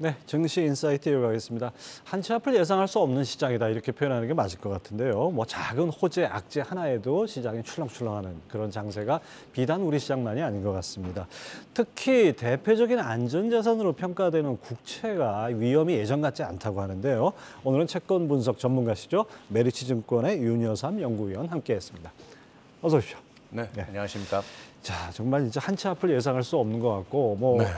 네, 증시 인사이트 이어가겠습니다. 한 치 앞을 예상할 수 없는 시장이다 이렇게 표현하는 게 맞을 것 같은데요. 뭐 작은 호재, 악재 하나에도 시장이 출렁출렁하는 그런 장세가 비단 우리 시장만이 아닌 것 같습니다. 특히 대표적인 안전자산으로 평가되는 국채가 위험이 예전 같지 않다고 하는데요. 오늘은 채권 분석 전문가시죠. 메리치증권의 윤여삼 연구위원 함께했습니다. 어서 오십시오. 네, 네. 안녕하십니까. 자, 정말 이제 한 치 앞을 예상할 수 없는 것 같고 뭐. 네.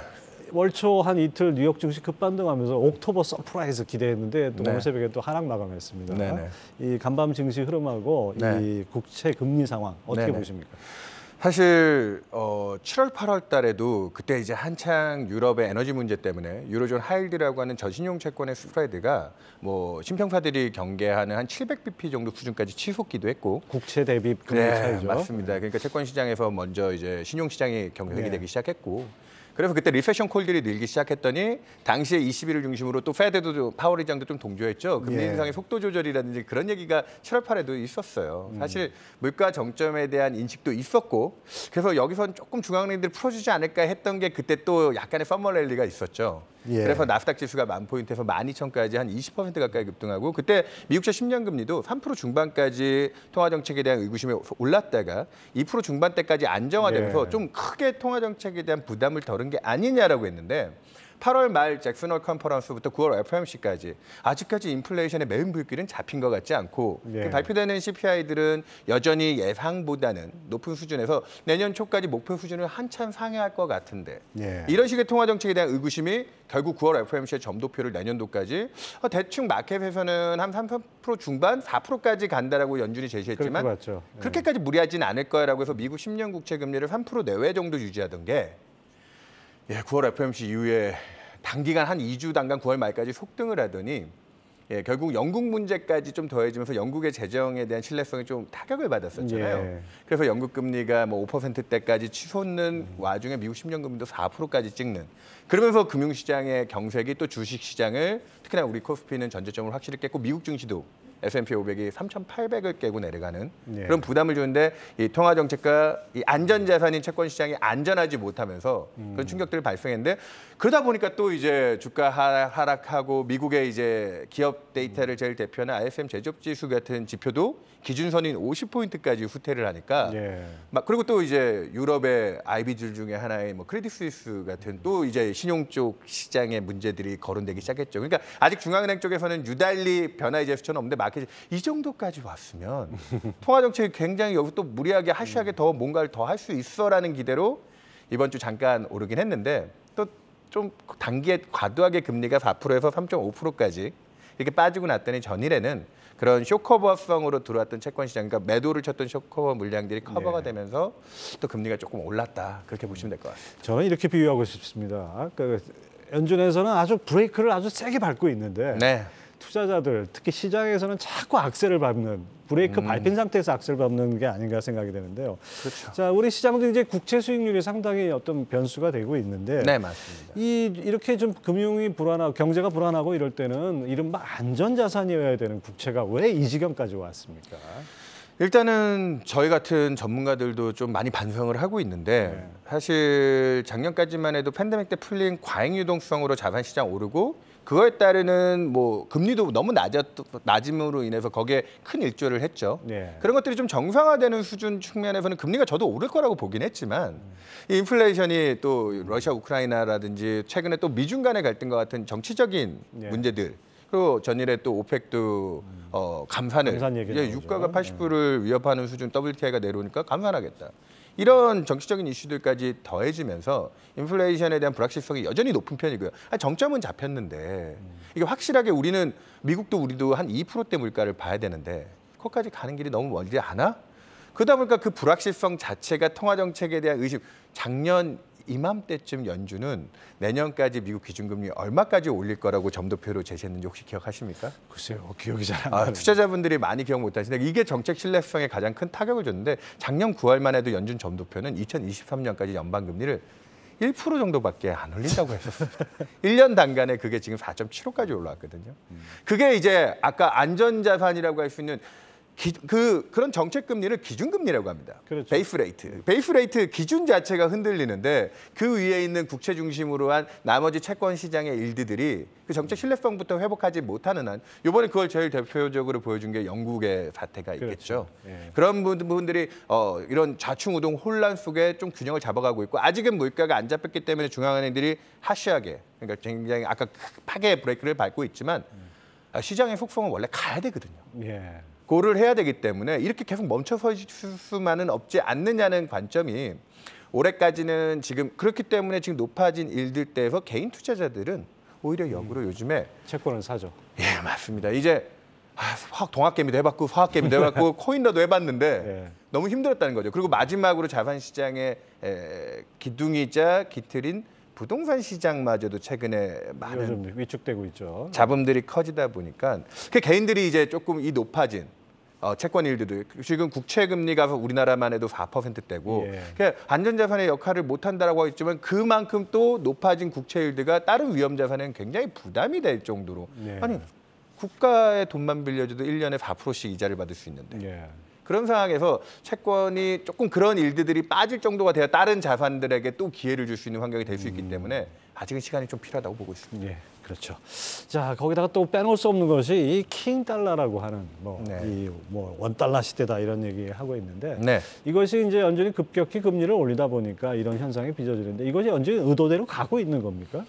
월초 한 이틀 뉴욕 증시 급반등하면서 옥토버 서프라이즈 기대했는데 또 네. 오늘 새벽에 또 하락 마감했습니다. 네네. 이 간밤 증시 흐름하고 네. 이 국채 금리 상황 어떻게 네네. 보십니까? 사실 어 7월 8월 달에도 그때 이제 한창 유럽의 에너지 문제 때문에 유로존 하일드라고 하는 저신용 채권의 스프레드가 뭐 심평사들이 경계하는 한 700bp 정도 수준까지 치솟기도 했고 국채 대비 금리 네, 차이죠. 맞습니다. 네. 그러니까 채권 시장에서 먼저 이제 신용 시장이 경색이 네. 되기 시작했고 그래서 그때 리세션 콜들이 늘기 시작했더니 당시에 21을 중심으로 또 페드도 파월 의장도 좀 동조했죠. 금리 그 예. 인상의 속도 조절이라든지 그런 얘기가 7월 8에도 일 있었어요. 음. 사실 물가 정점에 대한 인식도 있었고 그래서 여기선 조금 중앙은행들이 풀어주지 않을까 했던 게 그때 또 약간의 썸머랠리가 있었죠. 예. 그래서 나스닥 지수가 만 포인트에서 만 이천까지 한 20% 퍼센트 가까이 급등하고 그때 미국채 십년 금리도 3% 프로 중반까지 통화 정책에 대한 의구심이 올랐다가 2% 프로 중반대까지 안정화되면서 예. 좀 크게 통화 정책에 대한 부담을 덜은 게 아니냐라고 했는데 8월 말 잭슨홀 컨퍼런스부터 9월 FOMC까지 아직까지 인플레이션의 매운 불길은 잡힌 것 같지 않고 네. 그 발표되는 CPI들은 여전히 예상보다는 높은 수준에서 내년 초까지 목표 수준을 한참 상회할 것 같은데 네. 이런 식의 통화 정책에 대한 의구심이 결국 9월 FOMC의 점도표를 내년도까지 어, 대충 마켓에서는 한 3% 중반 4%까지 간다라고 연준이 제시했지만 그렇게, 네. 그렇게까지 무리하진 않을 거라고 해서 미국 10년 국채 금리를 3% 내외 정도 유지하던 게 예, 9월 FOMC 이후에 단기간 한 2주 단간 9월 말까지 속등을 하더니 예, 결국 영국 문제까지 좀 더해지면서 영국의 재정에 대한 신뢰성이 좀 타격을 받았었잖아요. 예. 그래서 영국 금리가 뭐 5%대까지 치솟는 와중에 미국 10년 금리도 4%까지 찍는 그러면서 금융시장의 경색이 또 주식시장을 특히나 우리 코스피는 전제점을 확실히 깼고 미국 증시도 S&P 500이 3,800을 깨고 내려가는 예. 그런 부담을 주는데 이 통화 정책과 이 안전 자산인 채권 시장이 안전하지 못하면서 음. 그런 충격들이 발생했는데 그러다 보니까 또 이제 주가 하락하고 미국의 이제 기업 데이터를 제일 대표하는 ISM 제조업 지수 같은 지표도 기준선인 50포인트까지 후퇴를 하니까 예. 막 그리고 또 이제 유럽의 i b 들 중에 하나의 뭐 크레딧 스위스 같은 또 이제 신용 쪽 시장의 문제들이 거론되기 시작했죠. 그러니까 아직 중앙은행 쪽에서는 유달리 변화의 제수처는 없는데 마케팅 이 정도까지 왔으면 통화 정책 이 굉장히 여기 또 무리하게 하시하게 더 뭔가를 더 할 수 있어라는 기대로 이번 주 잠깐 오르긴 했는데 또 좀 단기에 과도하게 금리가 4%에서 3.5%까지 이렇게 빠지고 났더니 전일에는 그런 쇼커버성으로 들어왔던 채권 시장, 그러니까 매도를 쳤던 쇼커버 물량들이 커버가 네. 되면서 또 금리가 조금 올랐다 그렇게 보시면 될 것 같습니다. 저는 이렇게 비유하고 싶습니다. 그러니까 연준에서는 아주 브레이크를 아주 세게 밟고 있는데 네. 투자자들 특히 시장에서는 자꾸 악셀을 밟는 브레이크 음. 밟힌 상태에서 악셀 밟는 게 아닌가 생각이 되는데요. 그렇죠. 자, 우리 시장도 이제 국채 수익률이 상당히 어떤 변수가 되고 있는데 네, 맞습니다. 이 이렇게 좀 금융이 불안하고 경제가 불안하고 이럴 때는 이른바 안전 자산이어야 되는 국채가 왜 이 지경까지 왔습니까? 일단은 저희 같은 전문가들도 좀 많이 반성을 하고 있는데 네. 사실 작년까지만 해도 팬데믹 때 풀린 과잉 유동성으로 자산 시장 오르고 그거에 따르는 뭐 금리도 너무 낮았, 낮음으로 인해서 거기에 큰 일조를 했죠. 네. 그런 것들이 좀 정상화되는 수준 측면에서는 금리가 저도 오를 거라고 보긴 했지만 이 인플레이션이 또 러시아 우크라이나라든지 최근에 또 미중 간의 갈등과 같은 정치적인 네. 문제들 그리고 전일에 또 오펙도 음. 어, 감산을 감산 이제 유가가 80불을 예. 위협하는 수준 WTI가 내려오니까 감산하겠다. 이런 정치적인 이슈들까지 더해지면서 인플레이션에 대한 불확실성이 여전히 높은 편이고요. 아, 정점은 잡혔는데 이게 확실하게 우리는 미국도 우리도 한 2%대 물가를 봐야 되는데 그것까지 가는 길이 너무 멀지 않아? 그러다 보니까 그 불확실성 자체가 통화 정책에 대한 의심 작년 이맘때쯤 연준은 내년까지 미국 기준금리 얼마까지 올릴 거라고 점도표로 제시했는지 혹시 기억하십니까? 글쎄요, 어, 기억이 잘안 아, 나요. 투자자분들이 많이 기억 못 하시는데 이게 정책 신뢰성에 가장 큰 타격을 줬는데 작년 9월만 해도 연준 점도표는 2023년까지 연방금리를 1% 정도밖에 안 올린다고 했었습니 1년 단간에 그게 지금 4.75까지 올라왔거든요. 음. 그게 이제 아까 안전자산이라고 할 수 있는 기, 그 그런 정책 금리를 기준 금리라고 합니다. 그렇죠. 베이프 레이트. 베이프 레이트 기준 자체가 흔들리는데 그 위에 있는 국채 중심으로 한 나머지 채권 시장의 일드들이 그 정책 신뢰성부터 회복하지 못하는 한 요번에 그걸 제일 대표적으로 보여준 게 영국의 사태가 그렇죠. 있겠죠. 그렇죠. 예. 그런 분들이 어 이런 좌충우동 혼란 속에 좀 균형을 잡아가고 있고 아직은 물가가 안 잡혔기 때문에 중앙은행들이 하시하게 그러니까 굉장히 아까 급하게 브레이크를 밟고 있지만 아, 시장의 속성은 원래 가야 되거든요. 예. 고를 해야 되기 때문에 이렇게 계속 멈춰서 있을 수만은 없지 않느냐는 관점이 올해까지는 지금 그렇기 때문에 지금 높아진 일들 때에서 개인 투자자들은 오히려 음. 역으로 음. 요즘에 채권을 사죠. 예, 맞습니다. 이제 아, 화학 동학개미도 해봤고 화학개미도 해봤고 코인도 라 해봤는데 네. 너무 힘들었다는 거죠. 그리고 마지막으로 자산시장의 에, 기둥이자 기틀인 부동산 시장마저도 최근에 많은 위축되고 있죠. 잡음들이 커지다 보니까 그 개인들이 이제 조금 이 높아진 어, 채권 일드도 지금 국채 금리가 우리나라만 해도 4%대고 예. 그러니까 안전 자산의 역할을 못 한다라고 했지만 그만큼 또 높아진 국채 일드가 다른 위험 자산에는 굉장히 부담이 될 정도로 예. 아니 국가의 돈만 빌려줘도 1년에 4%씩 이자를 받을 수 있는데 예. 그런 상황에서 채권이 조금 그런 일들이 빠질 정도가 돼야 다른 자산들에게 또 기회를 줄 수 있는 환경이 될 수 있기 음. 때문에 아직은 시간이 좀 필요하다고 보고 있습니다. 예, 그렇죠. 자 거기다가 또 빼놓을 수 없는 것이 이킹 달러라고 하는 뭐 이 뭐원 네. 뭐 달러 시대다 이런 얘기 하고 있는데 네. 이것이 이제 연준이 급격히 금리를 올리다 보니까 이런 현상이 빚어지는데 이것이 연준이 의도대로 가고 있는 겁니까?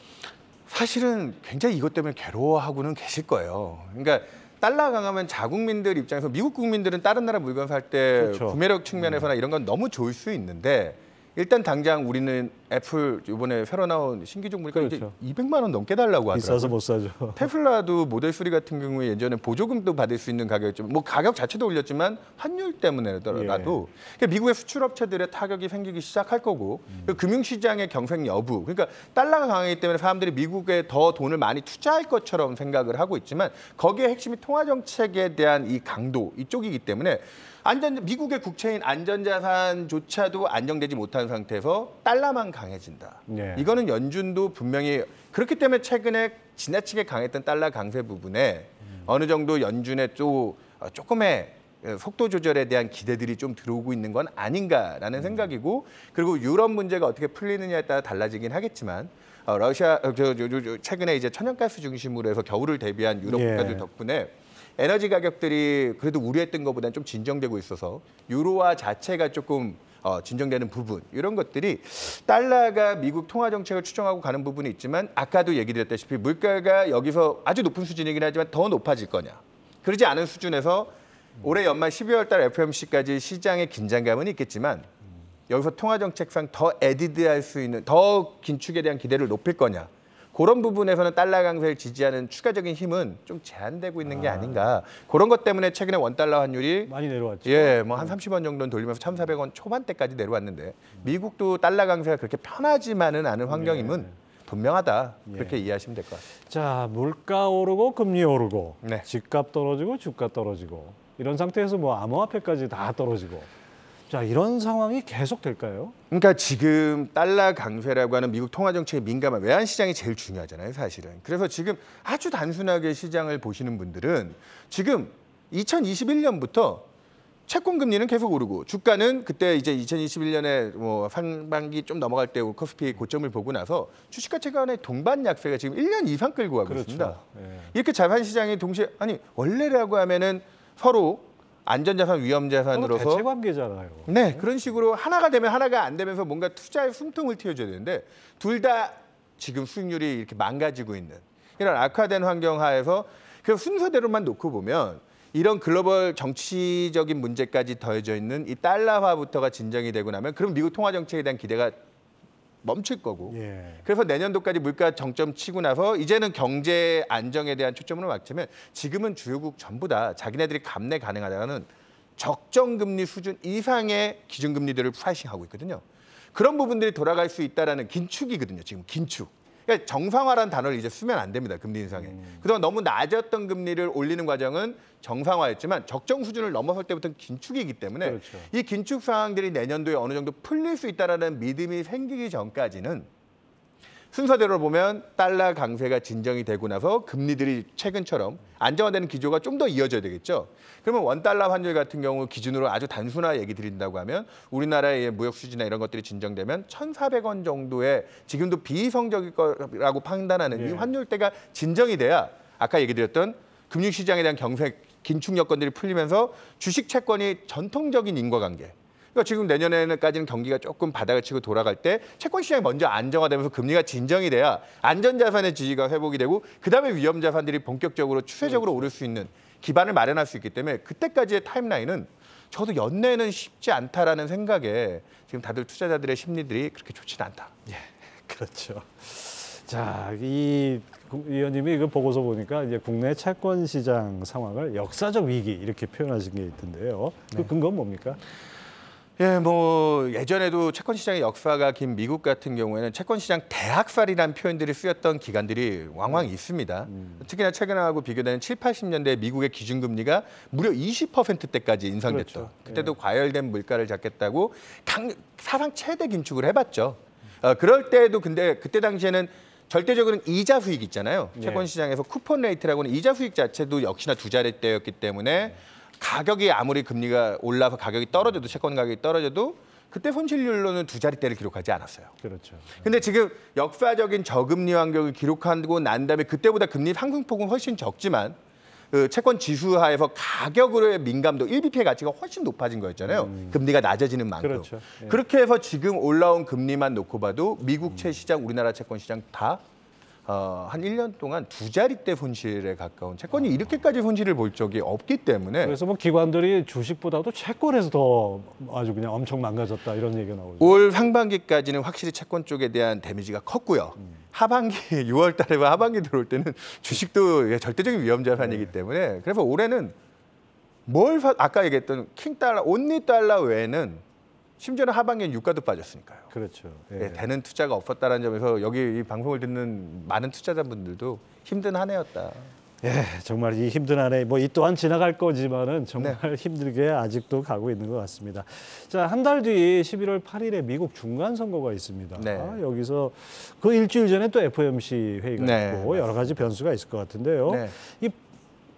사실은 굉장히 이것 때문에 괴로워하고는 계실 거예요. 그러니까 달러 강하면 자국민들 입장에서 미국 국민들은 다른 나라 물건 살때 그렇죠. 구매력 측면에서나 음. 이런 건 너무 좋을 수 있는데 일단 당장 우리는 애플 이번에 새로 나온 신기종 보니까 그렇죠. 이제 200만 원 넘게 달라고 하더라고요. 비싸서 못 사죠. 테슬라도 모델 3 같은 경우에 예전에 보조금도 받을 수 있는 가격이었만뭐 가격 자체도 올렸지만 환율 때문에라도 예. 그러니까 미국의 수출업체들의 타격이 생기기 시작할 거고 음. 금융시장의 경색 여부 그러니까 달러가 강하기 때문에 사람들이 미국에 더 돈을 많이 투자할 것처럼 생각을 하고 있지만 거기에 핵심이 통화정책에 대한 이 강도 이쪽이기 때문에 안전 미국의 국채인 안전자산조차도 안정되지 못한 상태에서 달러만 강해진다. 네. 이거는 연준도 분명히 그렇기 때문에 최근에 지나치게 강했던 달러 강세 부분에 음. 어느 정도 연준의 또 어, 조금의 속도 조절에 대한 기대들이 좀 들어오고 있는 건 아닌가라는 음. 생각이고 그리고 유럽 문제가 어떻게 풀리느냐에 따라 달라지긴 하겠지만 어, 러시아 최근에 이제 천연가스 중심으로 해서 겨울을 대비한 유럽 국가들 예. 덕분에 에너지 가격들이 그래도 우려했던 것보다는 좀 진정되고 있어서 유로화 자체가 조금 어, 진정되는 부분 이런 것들이 달러가 미국 통화 정책을 추정하고 가는 부분이 있지만 아까도 얘기드렸다시피 물가가 여기서 아주 높은 수준이긴 하지만 더 높아질 거냐 그러지 않은 수준에서 올해 연말 12월 달 FOMC까지 시장의 긴장감은 있겠지만 여기서 통화 정책상 더 에디드할 수 있는 더 긴축에 대한 기대를 높일 거냐 그런 부분에서는 달러 강세를 지지하는 추가적인 힘은 좀 제한되고 있는 게 아. 아닌가. 그런 것 때문에 최근에 원달러 환율이 많이 내려왔죠. 예, 뭐한 30원 정도는 돌리면서 1,400원 초반대까지 내려왔는데 미국도 달러 강세가 그렇게 편하지만은 않은 환경임은 예. 분명하다 그렇게 예. 이해하시면 될 것 같습니다. 자 물가 오르고 금리 오르고 네. 집값 떨어지고 주가 떨어지고 이런 상태에서 뭐 암호화폐까지 다 떨어지고 자, 이런 상황이 계속 될까요? 그러니까 지금 달러 강세라고 하는 미국 통화 정책에 민감한 외환 시장이 제일 중요하잖아요, 사실은. 그래서 지금 아주 단순하게 시장을 보시는 분들은 지금 2021년부터 채권 금리는 계속 오르고 주가는 그때 이제 2021년에 뭐 상반기 좀 넘어갈 때 코스피 고점을 보고 나서 주식 가채권의 동반 약세가 지금 1년 이상 끌고 가고 그렇죠. 있습니다. 예. 이렇게 자산 시장이 동시에 아니 원래라고 하면은 서로 안전자산 위험자산으로서 대체 관계잖아요. 네, 그런 식으로 하나가 되면 하나가 안 되면서 뭔가 투자의 숨통을 틔워줘야 되는데 둘 다 지금 수익률이 이렇게 망가지고 있는 이런 악화된 환경 하에서 그 순서대로만 놓고 보면 이런 글로벌 정치적인 문제까지 더해져 있는 이 달러화부터가 진정이 되고 나면 그럼 미국 통화 정책에 대한 기대가 멈출 거고. 예. 그래서 내년도까지 물가 정점 치고 나서 이제는 경제 안정에 대한 초점을 맞추면 지금은 주요국 전부 다 자기네들이 감내 가능하다는 적정금리 수준 이상의 기준금리들을 프라이싱하고 있거든요. 그런 부분들이 돌아갈 수 있다라는 긴축이거든요. 지금 긴축. 그러니까 정상화란 단어를 이제 쓰면 안 됩니다. 금리 인상에. 음. 그동안 너무 낮았던 금리를 올리는 과정은 정상화였지만 적정 수준을 넘어설 때부터는 긴축이기 때문에 그렇죠. 이 긴축 상황들이 내년도에 어느 정도 풀릴 수 있다는 라 믿음이 생기기 전까지는 순서대로 보면 달러 강세가 진정이 되고 나서 금리들이 최근처럼 안정화되는 기조가 좀 더 이어져야 되겠죠. 그러면 원달러 환율 같은 경우 기준으로 아주 단순화 얘기 드린다고 하면 우리나라의 무역 수지나 이런 것들이 진정되면 1 4 0 0원 정도의 지금도 비이성적일 거라고 판단하는 네. 이 예. 환율대가 진정이 돼야 아까 얘기 드렸던 금융시장에 대한 경색 긴축 여건들이 풀리면서 주식 채권이 전통적인 인과관계 그러니까 지금 내년에는까지는 경기가 조금 바닥을 치고 돌아갈 때 채권 시장이 먼저 안정화되면서 금리가 진정이 돼야 안전자산의 지지가 회복이 되고 그다음에 위험자산들이 본격적으로 추세적으로 그렇죠. 오를 수 있는 기반을 마련할 수 있기 때문에 그때까지의 타임라인은 저도 연내는 쉽지 않다라는 생각에 지금 다들 투자자들의 심리들이 그렇게 좋지는 않다. 예, 그렇죠. 자, 이 위원님이 이거 보고서 보니까 이제 국내 채권 시장 상황을 역사적 위기 이렇게 표현하신 게 있던데요. 그 네. 근거는 뭡니까? 예, 뭐 예전에도 채권 시장의 역사가 긴 미국 같은 경우에는 채권 시장 대학살이라는 표현들이 쓰였던 기간들이 왕왕 음. 있습니다. 음. 특히나 최근하고 비교되는 7, 0 80년대 미국의 기준금리가 무려 20%대까지 인상됐죠. 그렇죠. 그때도 예. 과열된 물가를 잡겠다고 강, 사상 최대 긴축을 해봤죠. 어, 그럴 때도 근데 그때 당시에는 절대적으로는 이자 수익 있잖아요. 네. 채권 시장에서 쿠폰 레이트라고는 이자 수익 자체도 역시나 두 자릿대였기 때문에 예. 가격이 아무리 금리가 올라서 가격이 떨어져도 채권 가격이 떨어져도 그때 손실률로는 두 자릿대를 기록하지 않았어요. 그렇죠. 근데 지금 역사적인 저금리 환경을 기록하고 난 다음에 그때보다 금리 상승폭은 훨씬 적지만 그 채권 지수 하에서 가격으로의 민감도 1bp의 가치가 훨씬 높아진 거였잖아요. 음. 금리가 낮아지는 만큼. 그렇죠. 예. 그렇게 해서 지금 올라온 금리만 놓고 봐도 미국 음. 채 시장, 우리나라 채권 시장 다 어, 한 1년 동안 두 자릿대 손실에 가까운 채권이 이렇게까지 손실을 볼 적이 없기 때문에 그래서 뭐 기관들이 주식보다도 채권에서 더 아주 그냥 엄청 망가졌다 이런 얘기가 나오죠. 올 상반기까지는 확실히 채권 쪽에 대한 데미지가 컸고요. 음. 하반기 6월 달에와 뭐 하반기 들어올 때는 주식도 절대적인 위험 자산이기 네. 때문에 그래서 올해는 뭘 아까 얘기했던 킹 달러, 온니 달러 외에는 심지어는 하반기엔 유가도 빠졌으니까요. 그렇죠. 예. 네, 되는 투자가 없었다는 점에서 여기 이 방송을 듣는 많은 투자자분들도 힘든 한 해였다. 예, 정말 이 힘든 한해 뭐 이 또한 지나갈 거지만은 네. 정말 네. 힘들게 아직도 가고 있는 것 같습니다. 자, 한 달 뒤 11월 8일에 미국 중간 선거가 있습니다. 네. 아, 여기서 그 일주일 전에 또 FOMC 회의가 네, 있고 맞습니다. 여러 가지 변수가 있을 것 같은데요. 네. 이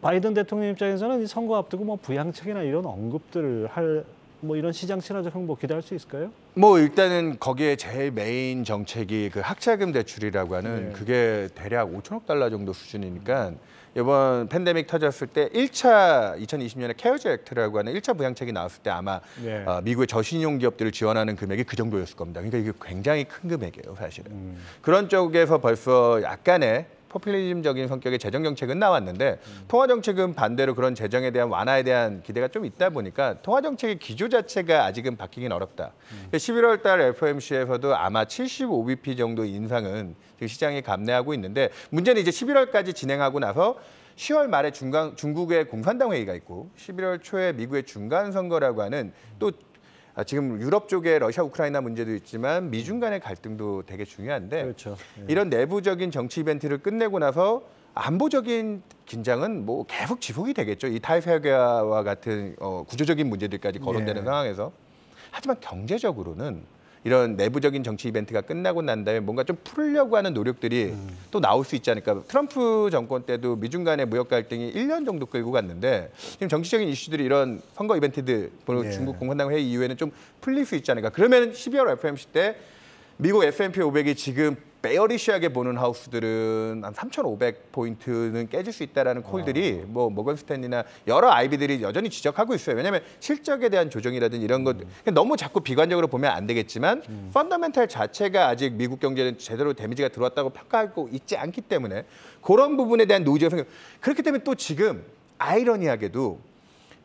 바이든 대통령 입장에서는 이 선거 앞두고 뭐 부양책이나 이런 언급들을 할뭐 이런 시장 친화적 행보 기대할 수 있을까요? 뭐 일단은 거기에 제일 메인 정책이 그 학자금 대출이라고 하는 네. 그게 대략 5천억 달러 정도 수준이니까 이번 팬데믹 터졌을 때 1차 2020년에 케어즈 액트라고 하는 1차 부양책이 나왔을 때 아마 네. 어, 미국의 저신용 기업들을 지원하는 금액이 그 정도였을 겁니다. 그러니까 이게 굉장히 큰 금액이에요, 사실은. 음. 그런 쪽에서 벌써 약간의 포퓰리즘적인 성격의 재정 정책은 나왔는데 음. 통화 정책은 반대로 그런 재정에 대한 완화에 대한 기대가 좀 있다 보니까 통화 정책의 기조 자체가 아직은 바뀌긴 어렵다. 음. 그러니까 11월 달 FOMC에서도 아마 75bp 정도 인상은 지금 시장이 감내하고 있는데 문제는 이제 11월까지 진행하고 나서 10월 말에 중간, 중국의 공산당 회의가 있고 11월 초에 미국의 중간 선거라고 하는 또 아, 지금 유럽 쪽에 러시아 우크라이나 문제도 있지만 미중 간의 갈등도 되게 중요한데 그렇죠. 예. 이런 내부적인 정치 이벤트를 끝내고 나서 안보적인 긴장은 뭐 계속 지속이 되겠죠. 이 타이페어와 같은 어, 구조적인 문제들까지 거론되는 예. 상황에서 하지만 경제적으로는 이런 내부적인 정치 이벤트가 끝나고 난 다음에 뭔가 좀 풀려고 하는 노력들이 음. 또 나올 수 있지 않을까. 트럼프 정권 때도 미중 간의 무역 갈등이 1년 정도 끌고 갔는데 지금 정치적인 이슈들이 이런 선거 이벤트들, 뭐 예. 중국 공산당 회의 이후에는 좀 풀릴 수 있지 않을까. 그러면 12월 FMC 때 미국 S&P 500이 지금 베어리시하게 보는 하우스들은 한 3,500포인트는 깨질 수 있다라는 아. 콜들이 뭐 모건스탠이나 여러 아이비들이 여전히 지적하고 있어요. 왜냐하면 실적에 대한 조정이라든지 이런 것 음. 그러니까 너무 자꾸 비관적으로 보면 안 되겠지만 음. 펀더멘탈 자체가 아직 미국 경제는 제대로 데미지가 들어왔다고 평가하고 있지 않기 때문에 그런 부분에 대한 노이즈가 생겨. 그렇기 때문에 또 지금 아이러니하게도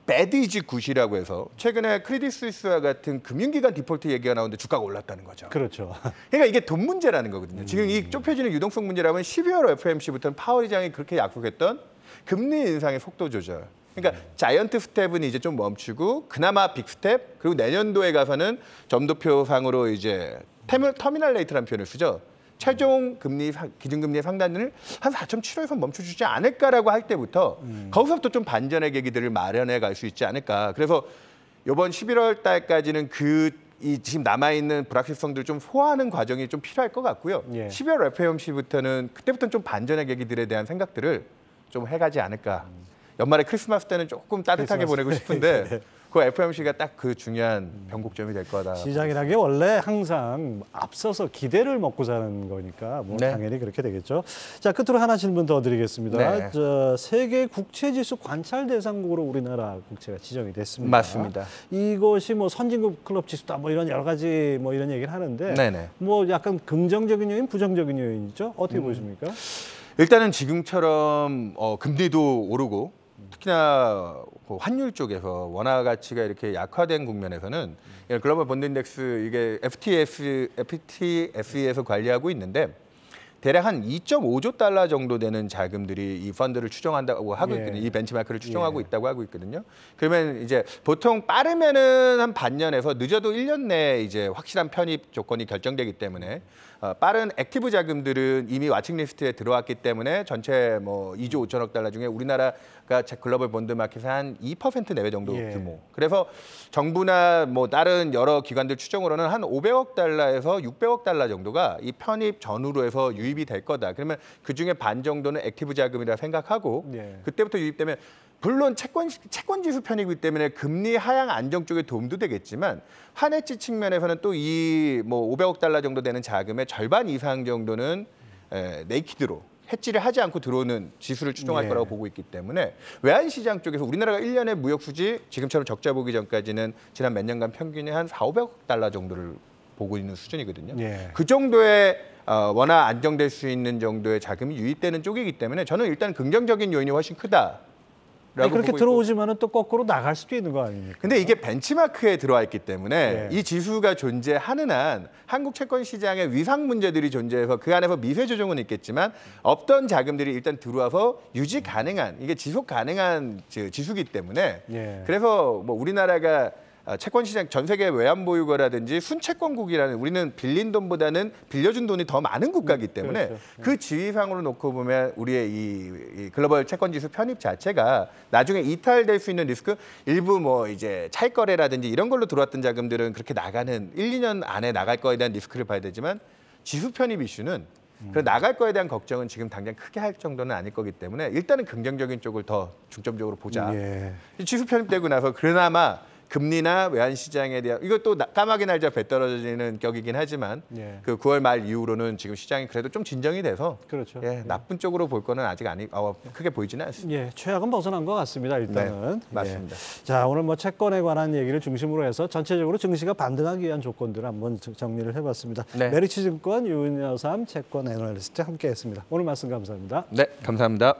배디지 굿이라고 해서 최근에 크리딧 스위스와 같은 금융기관 디폴트 얘기가 나오는데 주가가 올랐다는 거죠. 그렇죠. 그러니까 이게 돈 문제라는 거거든요. 음. 지금 이 좁혀지는 유동성 문제라면 12월 FMC부터는 파월 의장이 그렇게 약속했던 금리 인상의 속도 조절. 그러니까 음. 자이언트 스텝은 이제 좀 멈추고 그나마 빅 스텝 그리고 내년도에 가서는 점도표상으로 이제 테미, 터미널 레이트라는 표현을 쓰죠. 최종 금리 기준금리의 상단을 한 4.75에서 멈춰주지 않을까라고 할 때부터 음. 거기서부터 좀 반전의 계기들을 마련해 갈 수 있지 않을까. 그래서 이번 11월 달까지는 그 이 지금 남아 있는 불확실성들 좀 소화하는 과정이 좀 필요할 것 같고요. 예. 12월 FOMC부터는 그때부터는 좀 반전의 계기들에 대한 생각들을 좀 해가지 않을까. 음. 연말에 크리스마스 때는 조금 따뜻하게 크리스마스. 보내고 싶은데. 네. 그 FMC가 딱 그 중요한 변곡점이 될 거다. 시장이라는 게 원래 항상 앞서서 기대를 먹고 사는 거니까 뭐 네. 당연히 그렇게 되겠죠. 자 끝으로 하나 질문 더 드리겠습니다. 네. 저, 세계 국채지수 관찰 대상국으로 우리나라 국채가 지정이 됐습니다. 맞습니다. 이것이 뭐 선진국 클럽 지수다 뭐 이런 여러 가지 뭐 이런 얘기를 하는데 네네. 뭐 약간 긍정적인 요인, 부정적인 요인이죠. 어떻게 음. 보십니까? 일단은 지금처럼 어, 금리도 오르고 특히나 그 환율 쪽에서 원화 가치가 이렇게 약화된 국면에서는 음. 글로벌 본드 인덱스 이게 FTS, FTSE에서 관리하고 있는데 대략 한 2.5조 달러 정도 되는 자금들이 이 펀드를 추정한다고 하고 예. 있거든요. 예. 이 벤치마크를 추정하고 예. 있다고 하고 있거든요. 그러면 이제 보통 빠르면은 한 반년에서 늦어도 1년 내에 이제 확실한 편입 조건이 결정되기 때문에 어, 빠른 액티브 자금들은 이미 와칭 리스트에 들어왔기 때문에 전체 뭐 2조 5천억 달러 중에 우리나라가 글로벌 본드 마켓의 한2% 내외 정도 예. 규모. 그래서 정부나 뭐 다른 여러 기관들 추정으로는 한 500억 달러에서 600억 달러 정도가 이 편입 전후로 해서 유입이 될 거다. 그러면 그 중에 반 정도는 액티브 자금이라 생각하고 예. 그때부터 유입되면 물론 채권, 채권지수 편이기 때문에 금리 하향 안정 쪽에 도움도 되겠지만 한해치 측면에서는 또 이 뭐 500억 달러 정도 되는 자금의 절반 이상 정도는 에, 예, 네이키드로 해지를 하지 않고 들어오는 지수를 추종할 네. 거라고 보고 있기 때문에 외환 시장 쪽에서 우리나라가 1년에 무역 수지 지금처럼 적자 보기 전까지는 지난 몇 년간 평균이 한 4, 500억 달러 정도를 보고 있는 수준이거든요. 네. 그 정도의 어, 워낙 안정될 수 있는 정도의 자금이 유입되는 쪽이기 때문에 저는 일단 긍정적인 요인이 훨씬 크다. 네, 그렇게 들어오지만은 또 거꾸로 나갈 수도 있는 거 아닙니까? 근데 이게 벤치마크에 들어와 있기 때문에 네. 이 지수가 존재하는 한 한국 채권 시장의 위상 문제들이 존재해서 그 안에서 미세 조정은 있겠지만 없던 자금들이 일단 들어와서 유지 가능한 이게 지속 가능한 지수기 때문에 네. 그래서 뭐 우리나라가 아, 채권 시장 전 세계 외환 보유고라든지 순채권국이라는 우리는 빌린 돈보다는 빌려준 돈이 더 많은 국가이기 음, 때문에 그렇죠. 음. 그 지위상으로 놓고 보면 우리의 이, 이 글로벌 채권 지수 편입 자체가 나중에 이탈될 수 있는 리스크 일부 뭐 이제 차익 거래라든지 이런 걸로 들어왔던 자금들은 그렇게 나가는 1, 2년 안에 나갈 거에 대한 리스크를 봐야 되지만 지수 편입 이슈는 그 나갈 거에 대한 걱정은 지금 당장 크게 할 정도는 아닐 거기 때문에 일단은 긍정적인 쪽을 더 중점적으로 보자. 예. 지수 편입되고 나서 그나마 금리나 외환 시장에 대한 이것도 까마귀 날자 배 떨어지는 격이긴 하지만 예. 그 9월 말 이후로는 지금 시장이 그래도 좀 진정이 돼서 그렇죠. 예, 예, 나쁜 쪽으로 볼 거는 아직 아니 어, 크게 보이지는 않습니다. 예, 최악은 벗어난 것 같습니다. 네, 일단은 네, 맞습니다. 예. 자 오늘 뭐 채권에 관한 얘기를 중심으로 해서 전체적으로 증시가 반등하기 위한 조건들을 한번 정리를 해봤습니다. 네. 메리츠증권 유은여삼 채권 애널리스트 함께했습니다. 오늘 말씀 감사합니다. 네, 감사합니다.